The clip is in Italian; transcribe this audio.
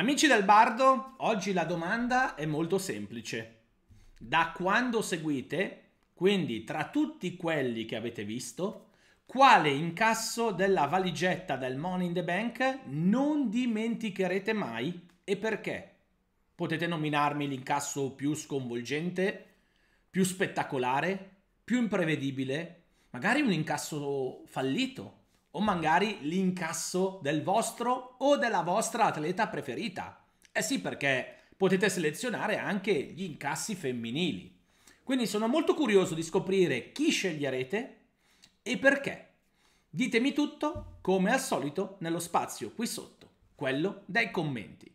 Amici del Bardo, oggi la domanda è molto semplice. Da quando seguite, quindi tra tutti quelli che avete visto, quale incasso della valigetta del Money in the Bank non dimenticherete mai e perché? Potete nominarmi l'incasso più sconvolgente, più spettacolare, più imprevedibile, magari un incasso fallito, o magari l'incasso del vostro o della vostra atleta preferita. Eh sì, perché potete selezionare anche gli incassi femminili. Quindi sono molto curioso di scoprire chi sceglierete e perché. Ditemi tutto, come al solito, nello spazio qui sotto, quello dei commenti.